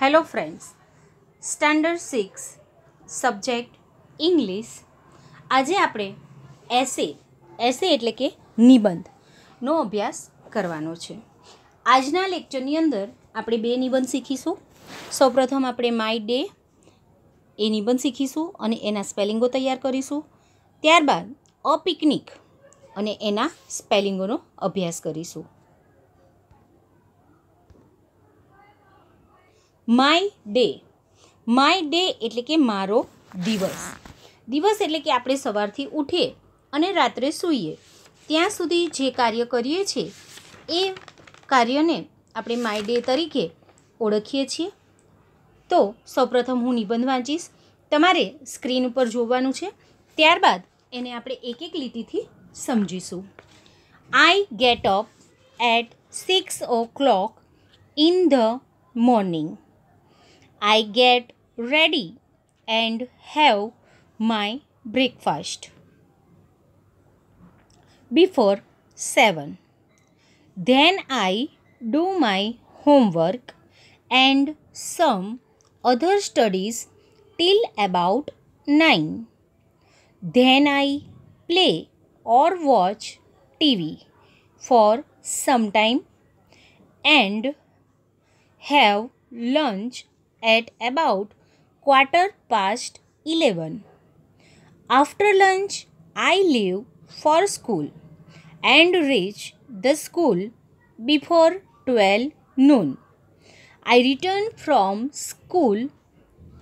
Hello friends standard six subject English આજે આપણે એસે એસે એટલે કે નિબંધનો અભ્યાસ કરવાનો છે આજના લેક્ચરની અંદર આપણે બે નિબંધ શીખીશું સૌપ્રથમ આપણે માય ડે એ નિબંધ શીખીશું અને એના સ્પેલિંગો તૈયાર કરીશું ત્યારબાદ અ પિકનિક અને એના સ્પેલિંગોનો અભ્યાસ કરીશું માય ડે માય ડે એટલે કે મારો દિવસ દિવસ એટલે કે આપણે સવારથી ઉઠીએ અને રાત્રે સૂઈએ ત્યાં સુધી જે કાર્ય કરીએ છીએ એ કાર્યને આપણે માય ડે તરીકે ઓળખીએ છીએ તો સૌપ્રથમ હું નિબંધ વાંચીશ તમારે સ્ક્રીન ઉપર જોવાનું છે ત્યારબાદ એને આપણે એક એક લીટીથી સમજીશું I get up at six o'clock in the morning I get ready and have my breakfast before 7. Then I do my homework and some other studies till about 9. Then I play or watch TV for some time and have lunch at about quarter past 11. After lunch, I leave for school and reach the school before 12 noon. I return from school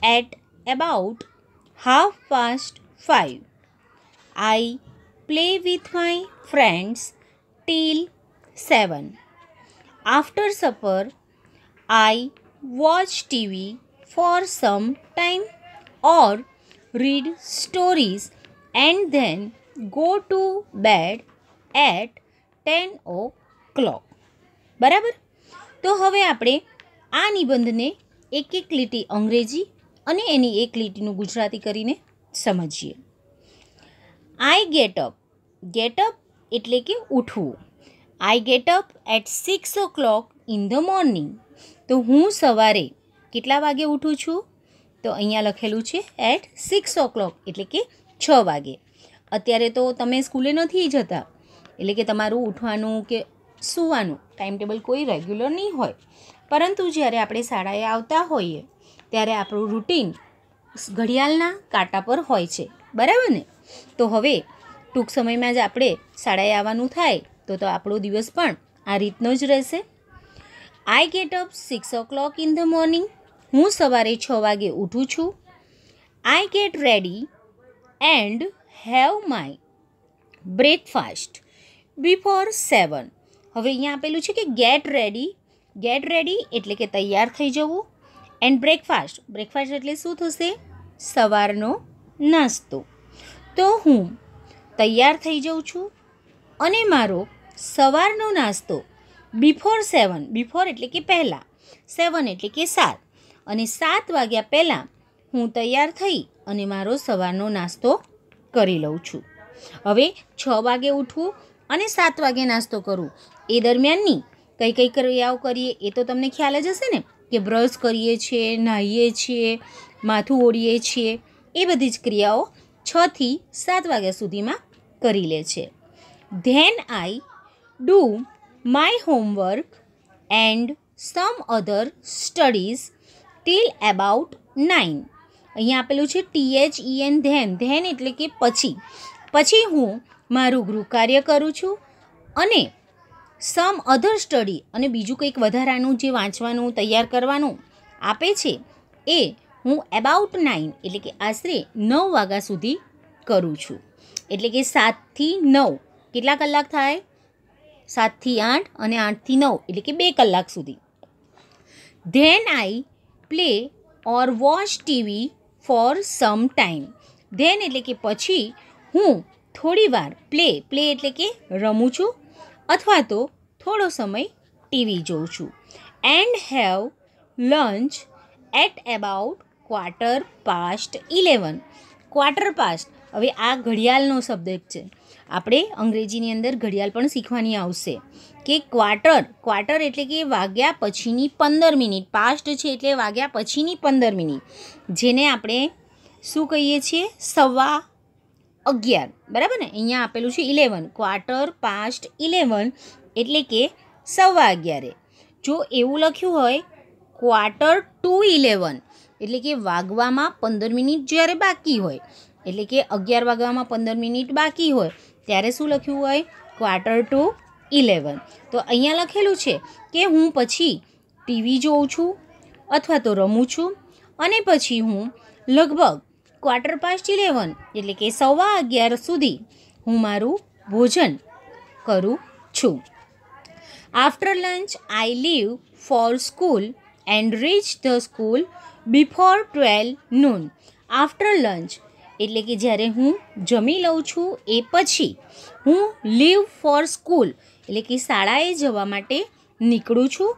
at about half past 5. I play with my friends till 7. After supper, I watch TV for some time or read stories and then go to bed at ten o'clock બરાબર તો હવે આપણે આ નિબંધને એક એક લીટી અંગ્રેજી અને એની એક લીટીનું ગુજરાતી કરીને સમજીએ I get up get up એટલે કે ઉઠવું I get up at six o'clock in the morning તો હું સવારે કેટલા વાગે ઉઠું છું તો અહીંયા લખેલું છે એટ સિક્સ ઓ ક્લોક એટલે કે છ વાગે અત્યારે તો તમે સ્કૂલે નથી જતા એટલે કે તમારું ઉઠવાનું કે સૂવાનું ટાઈમ ટેબલ કોઈ રેગ્યુલર નહીં હોય પરંતુ જ્યારે આપણે શાળાએ આવતા હોઈએ ત્યારે આપણું રૂટિન ઘડિયાળના કાંટા પર હોય છે બરાબર ને તો હવે ટૂંક સમયમાં જ આપણે શાળાએ આવવાનું થાય તો તો આપણો દિવસ પણ આ રીતનો જ રહેશે I get up six o'clock in the morning હું સવારે છ વાગે ઉઠું છું I get ready and have my breakfast before seven હવે અહીંયા આપેલું છે કે ગેટ રેડી ગેટ રેડી એટલે કે તૈયાર થઈ જવું એન્ડ બ્રેકફાસ્ટ બ્રેકફાસ્ટ એટલે શું થશે સવારનો નાસ્તો તો હું તૈયાર થઈ જાઉં છું અને મારો સવારનો નાસ્તો બિફોર સેવન બિફોર એટલે કે પહેલાં સેવન એટલે કે સાત અને સાત વાગ્યા પહેલાં હું તૈયાર થઈ અને મારો સવારનો નાસ્તો કરી લઉં છું હવે છ વાગે ઉઠવું અને સાત વાગે નાસ્તો કરું એ દરમિયાનની કઈ કઈ ક્રિયાઓ કરીએ એ તો તમને ખ્યાલ જ હશે ને કે બ્રશ કરીએ છીએ નાહીએ છીએ માથું ઓળીએ છીએ એ બધી જ ક્રિયાઓ છથી સાત વાગ્યા સુધીમાં કરી લે છે then I do my homework and some other studies till about nine અહીંયા આપેલું છે T T H E N then then એટલે કે પછી પછી હું મારું ગૃહ કાર્ય કરું છું અને સમ અધર સ્ટડી અને બીજું કંઈક વધારાનું જે વાંચવાનું તૈયાર કરવાનું આપે છે એ હું એબાઉટ નાઇન એટલે કે આશરે નવ વાગ્યા સુધી કરું છું એટલે કે સાતથી નવ કેટલા કલાક થાય સાતથી આઠ અને આઠથી નવ એટલે કે બે કલાક સુધી then I play or watch TV for some time then એટલે કે પછી હું થોડી વાર પ્લે પ્લે એટલે કે રમું છું અથવા તો થોડો સમય ટીવી જોઉં છું and have lunch at about quarter past eleven quarter past હવે આ ઘડિયાળનો સબ્જેક્ટ છે આપણે અંગ્રેજીની અંદર ઘડિયાળ પણ શીખવાની આવશે કે ક્વાર્ટર ક્વાર્ટર એટલે કે વાગ્યા પછીની પંદર મિનિટ પાસ્ટ છે એટલે વાગ્યા પછીની પંદર મિનિટ જેને આપણે શું કહીએ છીએ સવા અગિયાર બરાબર ને અહીંયા આપેલું છે ઇલેવન ક્વાર્ટર પાસ્ટ ઇલેવન એટલે કે સવા અગિયારે જો એવું લખ્યું હોય ક્વાર્ટર ટુ ઇલેવન એટલે કે વાગવામાં પંદર મિનિટ જ્યારે બાકી હોય એટલે કે અગિયાર વાગવામાં પંદર મિનિટ બાકી હોય ત્યારે શું લખ્યું હોય ક્વાર્ટર ટુ ઇલેવન તો અહીંયા લખેલું છે કે હું પછી ટીવી જોઉં છું અથવા તો રમું છું અને પછી હું લગભગ ક્વાર્ટર પાસ્ટ ઇલેવન એટલે કે સવા અગિયાર સુધી હું મારું ભોજન કરું છું after lunch I leave for school and reach the school before twelve noon after lunch એટલે કે જ્યારે હું જમી લઉં છું એ પછી હું લીવ ફોર સ્કૂલ એટલે કે શાળાએ જવા માટે નીકળું છું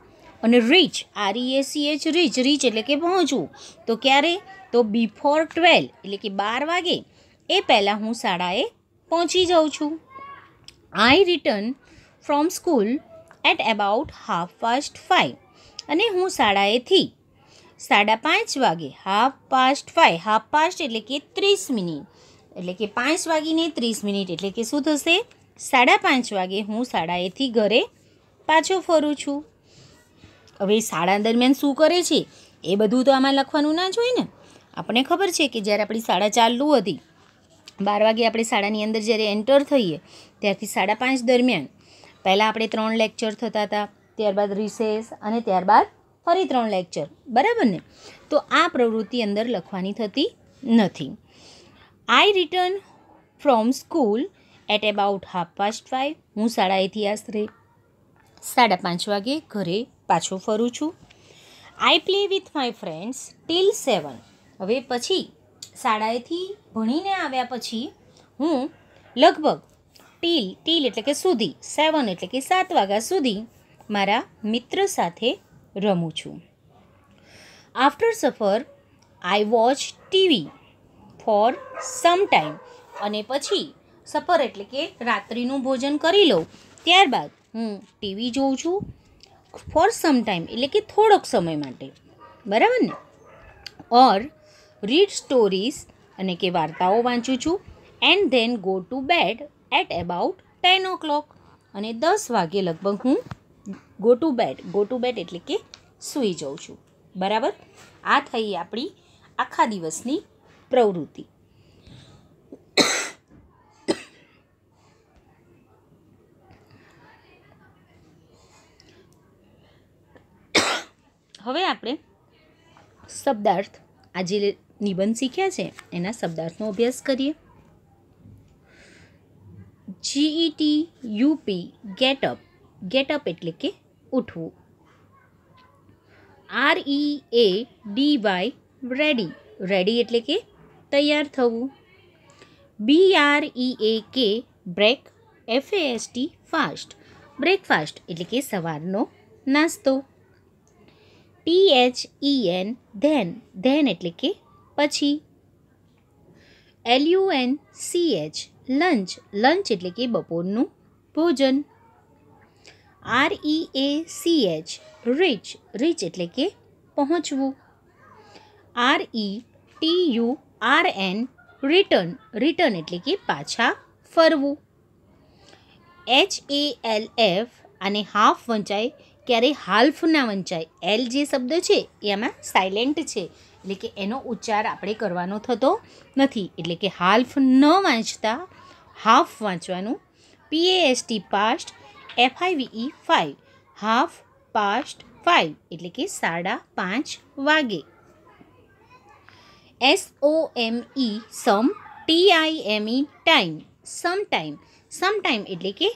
અને reach R E S H reach reach એટલે કે પહોંચું તો ક્યારે તો બિફોર ટ્વેલ્વ એટલે કે બાર વાગે એ પહેલાં હું શાળાએ પહોંચી જાઉં છું I return from school at about half past five અને હું શાળાએથી સાડા પાંચ વાગે half past five half past એટલે કે ત્રીસ મિનિટ એટલે કે પાંચ વાગીને ત્રીસ મિનિટ એટલે કે શું થશે સાડા પાંચ વાગે હું સાડા એથી ઘરે પાછો ફરું છું હવે શાળા દરમિયાન શું કરે છે એ બધું તો આમાં લખવાનું ના જોઈએ ને આપણને ખબર છે કે જ્યારે આપણી શાળા ચાલુ હતી બાર વાગે આપણે શાળાની અંદર જ્યારે એન્ટર થઈએ ત્યારથી સાડા પાંચ દરમિયાન પહેલાં આપણે ત્રણ લેક્ચર થતા હતા ત્યારબાદ રિસેસ અને ત્યારબાદ ફરી ત્રણ લેક્ચર બરાબર ને તો આ પ્રવૃત્તિ અંદર લખવાની થતી નથી I return from school at about half past five હું શાળાએથી આશરે સાડા પાંચ વાગે ઘરે પાછો ફરું છું I play with my friends till seven હવે પછી શાળાએથી ભણીને આવ્યા પછી હું લગભગ ટીલ ટીલ એટલે કે સુધી સેવન એટલે કે સાત વાગ્યા સુધી મારા મિત્ર સાથે રમું છું after supper I watch TV for some time અને પછી સફર એટલે કે રાત્રિનું ભોજન કરી લઉં ત્યારબાદ હું ટીવી જોઉં છું ફોર સમ ટાઈમ એટલે કે થોડોક સમય માટે બરાબર ને ઓર રીડ સ્ટોરીઝ અને કે વાર્તાઓ વાંચું છું and then go to bed at about ten o'clock અને દસ વાગ્યે લગભગ હું go to bed go to bed એટલે કે સૂઈ જાઉં છું બરાબર આ થઈ આપણી આખા દિવસની પ્રવૃત્તિ હવે આપણે શબ્દાર્થ આજે નિબંધ શીખ્યા છે એના શબ્દાર્થનો અભ્યાસ કરીએ જીઈટી યુપી ગેટઅપ ગેટઅપ એટલે કે ઉઠવું R E A D Y ready ready એટલે કે તૈયાર થવું B R E A K break F A S T fast breakfast એટલે કે સવારનો નાસ્તો T H E N then then એટલે કે પછી L U N C H lunch lunch એટલે કે બપોરનું ભોજન R E A C H reach reach એટલે કે પહોંચવું R E T U R N return return એટલે કે પાછા ફરવું એચ એ એલ એફ અને હાફ વંચાય ક્યારેય હાલ્ફ ના વંચાય એલ જે શબ્દ છે એ આમાં સાયલેન્ટ છે એટલે કે એનો ઉચ્ચાર આપણે કરવાનો થતો નથી એટલે કે હાલ્ફ ન વાંચતા હાફ વાંચવાનું P A S T past F I V E five half past five એટલે કે સાડા પાંચ વાગે S M E some T I M E time some time some time એટલે કે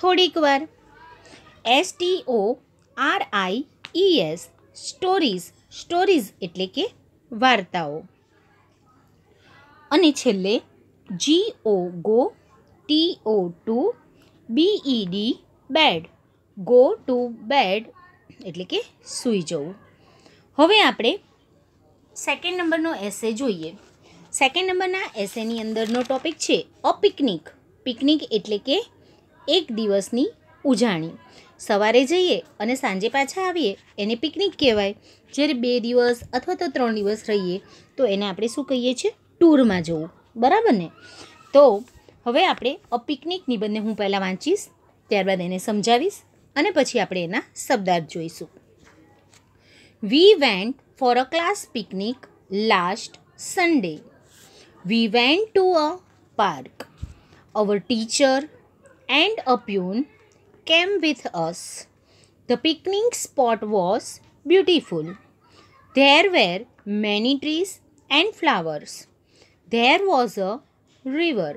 થોડીક વાર S T O R I E S stories stories એટલે કે વાર્તાઓ અને છેલ્લે G O go T O to B E D bed go to bed એટલે કે સૂઈ જવું હવે આપણે સેકન્ડ નંબરનો એસે જોઈએ સેકન્ડ નંબરના એસેની અંદરનો ટોપિક છે અ પિકનિક પિકનિક એટલે કે એક દિવસની ઉજાણી સવારે જઈએ અને સાંજે પાછા આવીએ એને પિકનિક કહેવાય જ્યારે બે દિવસ અથવા તો ત્રણ દિવસ રહીએ તો એને આપણે શું કહીએ છીએ ટૂરમાં જવું બરાબર ને તો હવે આપણે અ પિકનિકની બંને હું પહેલાં વાંચીશ ત્યારબાદ એને સમજાવીશ અને પછી આપણે એના શબ્દાર્થ We went went a a class picnic last Sunday we went to a park. Our teacher and a pune came with us. The picnic spot was beautiful. There were many trees and flowers. There was a river.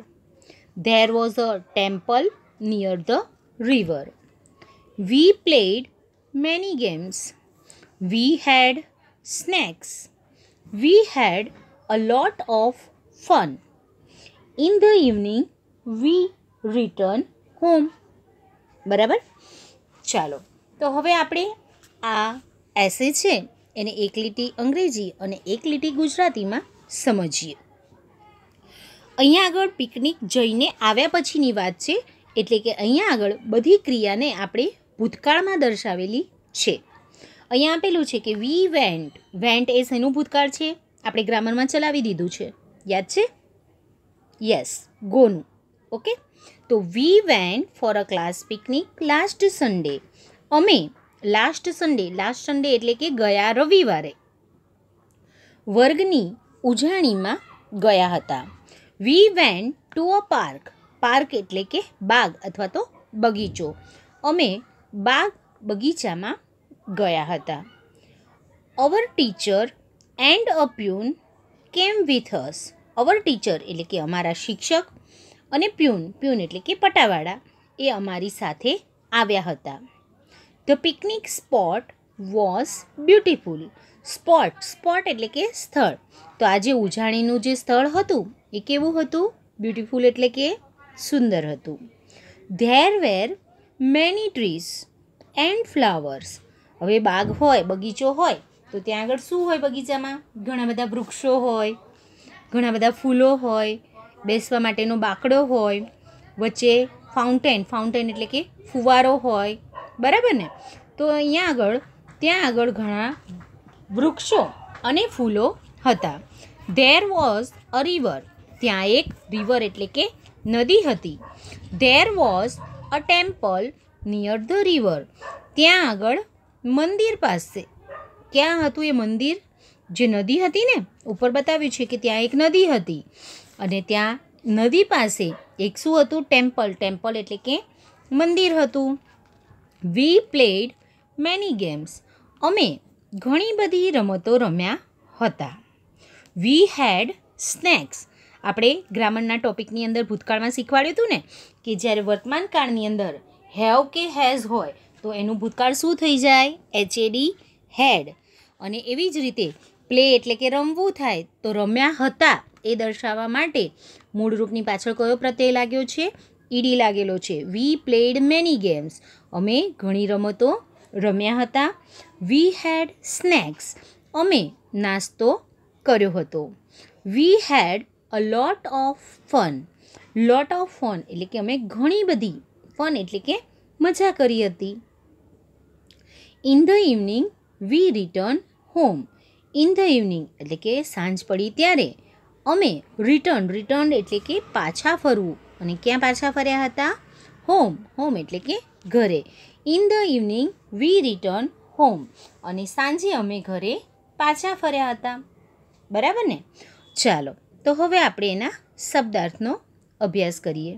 There was a temple near the river. We played many games. We had snacks. We had a lot of fun. In the evening, we return home. બરાબર ચાલો તો હવે આપણે આ એસે છે એને એક લીટી અંગ્રેજી અને એક લીટી ગુજરાતીમાં સમજીએ અહીંયા આગળ પિકનિક જઈને આવ્યા પછીની વાત છે એટલે કે અહીંયા આગળ બધી ક્રિયાને આપણે ભૂતકાળમાં દર્શાવેલી છે અહીંયા આપેલું છે કે વી વેન્ટ વેન્ટ એ શેનું ભૂતકાળ છે આપણે ગ્રામરમાં ચલાવી દીધું છે યાદ છે યસ ગોનું ઓકે તો we went for a class picnic last Sunday અમે લાસ્ટ સન્ડે લાસ્ટ સન્ડે એટલે કે ગયા રવિવારે વર્ગની ઉજાણીમાં ગયા હતા we went to a park park એટલે કે બાગ અથવા તો બગીચો અમે બાગ બગીચામાં ગયા હતા our teacher and a peon came with us our teacher એટલે કે અમારા શિક્ષક અને પ્યુન પ્યુન એટલે કે પટાવાળા એ અમારી સાથે આવ્યા હતા the picnic spot was beautiful spot spot એટલે કે સ્થળ તો આજે ઉજાણીનું જે સ્થળ હતું એ કેવું હતું બ્યુટિફુલ એટલે કે સુંદર હતું there were many trees and flowers હવે બાગ હોય બગીચો હોય તો ત્યાં આગળ શું હોય બગીચામાં ઘણા બધા વૃક્ષો હોય ઘણા બધા ફૂલો હોય બેસવા માટેનો બાકડો હોય વચ્ચે ફાઉન્ટેન ફાઉન્ટેન એટલે કે ફુવારો હોય બરાબર ને તો અહીંયા આગળ ત્યાં આગળ ઘણા વૃક્ષો અને ફૂલો હતા ધેર વોઝ અ રિવર ત્યાં એક રિવર એટલે કે નદી હતી there was a temple near the river ત્યાં આગળ મંદિર પાસે ક્યાં હતું એ મંદિર જે નદી હતી ને ઉપર બતાવ્યું છે કે ત્યાં એક નદી હતી અને ત્યાં નદી પાસે એક શું હતું ટેમ્પલ ટેમ્પલ એટલે કે મંદિર હતું વી પ્લેડ મેની ગેમ્સ અમે ઘણી બધી રમતો રમ્યા હતા વી હેડ સ્નેક્સ આપણે ગ્રામરના ટોપિકની અંદર ભૂતકાળમાં શીખવાડ્યું હતું ને કે જ્યારે વર્તમાન કાળની અંદર હેવ કે હેઝ હોય તો એનું ભૂતકાળ શું થઈ જાય એચએડી હેડ અને એવી જ રીતે પ્લે એટલે કે રમવું થાય તો રમ્યા હતા એ દર્શાવવા માટે મૂળરૂપની પાછળ કયો પ્રત્યય લાગ્યો છે ઈડી e લાગેલો છે વી પ્લેડ મેની ગેમ્સ અમે ઘણી રમતો રમ્યા હતા વી હેડ સ્નેક્સ અમે નાસ્તો કર્યો હતો we had a lot of fun lot of fun એટલે કે અમે ઘણી બધી ફન એટલે કે મજા કરી હતી in the evening we return home in the evening એટલે કે સાંજ પડી ત્યારે અમે રિટર્ન રિટર્ન એટલે કે પાછા ફરવું અને ક્યાં પાછા ફર્યા હતા હોમ હોમ એટલે કે ઘરે in the evening we return home અને સાંજે અમે ઘરે પાછા ફર્યા હતા બરાબર ને ચાલો તો હવે આપણે એના શબ્દાર્થનો અભ્યાસ કરીએ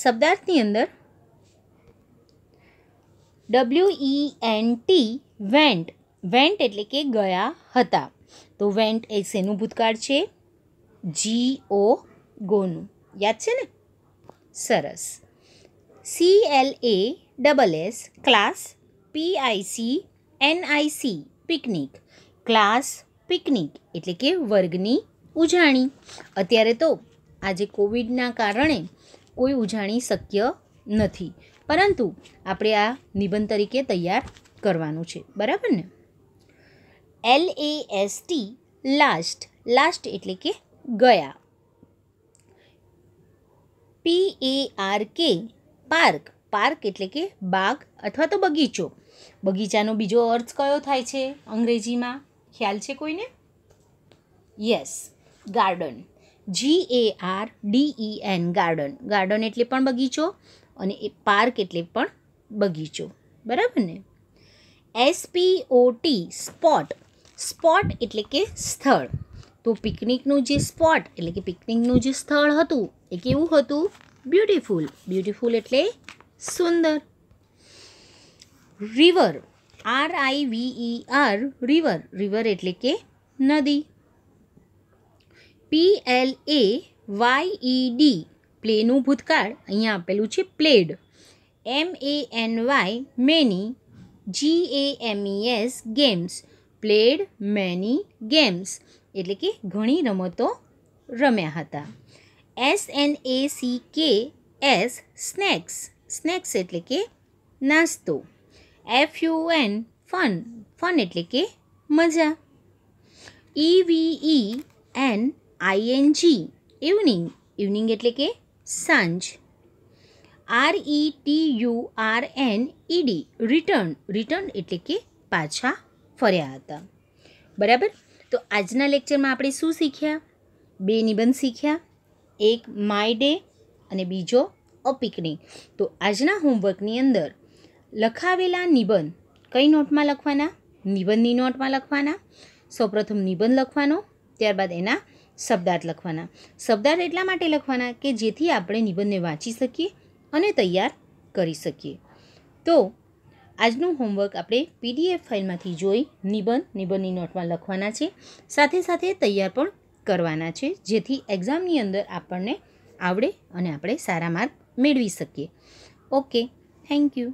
શબ્દાર્થની અંદર W E N T went went એટલે કે ગયા હતા તો વેન્ટ એ શેનું ભૂતકાળ છે જી ઓ ગોનું યાદ છે ને સરસ C L A double S class P I C N I C picnic class picnic એટલે કે વર્ગની ઉજાણી અત્યારે તો આજે કોવિડના કારણે કોઈ ઉજાણી શક્ય નથી પરંતુ આપણે આ નિબંધ તરીકે તૈયાર કરવાનું છે બરાબર ને L A S T last last એટલે કે ગયા P A R K park park એટલે કે બાગ અથવા તો બગીચો બગીચાનો બીજો અર્થ કયો થાય છે અંગ્રેજીમાં ખ્યાલ છે કોઈને yes garden G A R D E N garden garden એટલે પણ બગીચો અને એ પાર્ક એટલે પણ બગીચો બરાબર ને એસપીઓટી સ્પોટ સ્પોટ એટલે કે સ્થળ તો પિકનિકનું જે સ્પોટ એટલે કે પિકનિકનું જે સ્થળ હતું એ કેવું હતું બ્યુટીફુલ બ્યુટીફુલ એટલે સુંદર river R I V E R river river એટલે કે નદી P L A Y E D પ્લેનું ભૂતકાળ અહીંયા આપેલું છે played M A N Y many G A M E S games played many games એટલે કે ઘણી રમતો રમ્યા હતા S N A C K S snacks snacks એટલે કે નાસ્તો F U N fun fun એટલે કે મજા વી ઈ એન આઈ આઈએનજી ઇવનિંગ ઇવનિંગ એટલે કે સાંજ R E T U R N E D return return એટલે કે પાછા ફર્યા હતા બરાબર તો આજના લેક્ચરમાં આપણે શું શીખ્યા બે નિબંધ શીખ્યા એક માય ડે અને બીજો અ પિકનિક તો આજના હોમવર્કની અંદર લખાવેલા નિબંધ કઈ નોટમાં લખવાના નિબંધની નોટમાં લખવાના સૌપ્રથમ નિબંધ લખવાનો ત્યારબાદ એના શબ્દાર્થ લખવાના શબ્દાર્થ એટલા માટે લખવાના કે જેથી આપણે નિબંધને વાંચી શકીએ અને તૈયાર કરી શકીએ તો આજનું હોમવર્ક આપણે પીડીએફ ફાઇલમાંથી જોઈ નિબંધ નિબંધની નોટમાં લખવાના છે સાથે સાથે તૈયાર પણ કરવાના છે જેથી એક્ઝામની અંદર આપણને આવડે અને આપણે સારા માર્ક મેળવી શકીએ ઓકે થેન્ક યુ